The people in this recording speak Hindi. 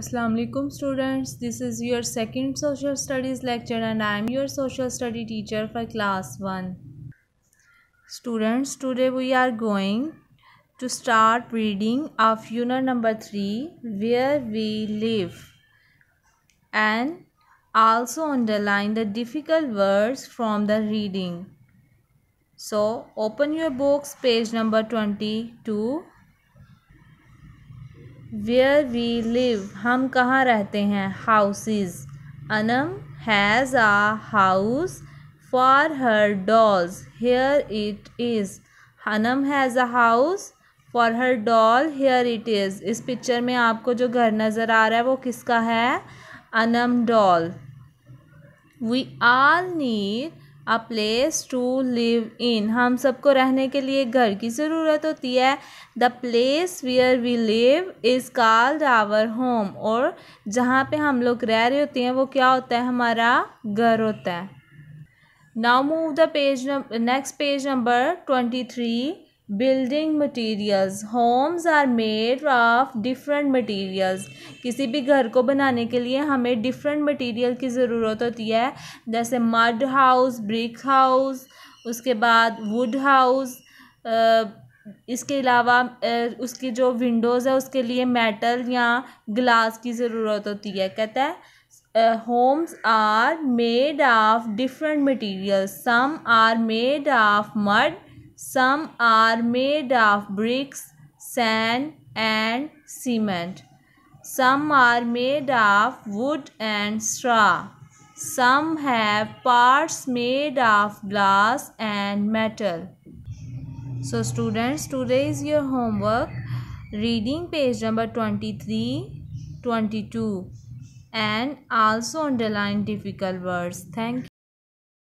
Assalamu alaikum students this is your second social studies lecture and I am your social study teacher for class 1 Students today we are going to start reading of unit number 3 where we live and also underline the difficult words from the reading So open your books page number 22 where we live हम कहाँ रहते हैं houses Anam has a house for her dolls here it is Anam has a house for her doll here it is इस पिक्चर में आपको जो घर नज़र आ रहा है वो किसका है Anam doll we all need a place to live in हम सबको रहने के लिए घर की ज़रूरत होती है the place where we live is called our home और जहाँ पे हम लोग रह रहे होते हैं वो क्या होता है हमारा घर होता है now move the page next page number twenty three building materials homes are made of different materials किसी भी घर को बनाने के लिए हमें डिफरेंट मटेरियल की ज़रूरत होती है जैसे मड हाउस ब्रिक हाउस उसके बाद वुड हाउस इसके अलावा उसकी जो विंडोज़ है उसके लिए मेटल या ग्लास की ज़रूरत होती है कहता है homes are made of different materials some are made of mud Some are made of bricks, sand and cement. Some are made of wood and straw. Some have parts made of glass and metal. So students, today is your homework. Reading page number 23, 22 and also underline difficult words. Thank you.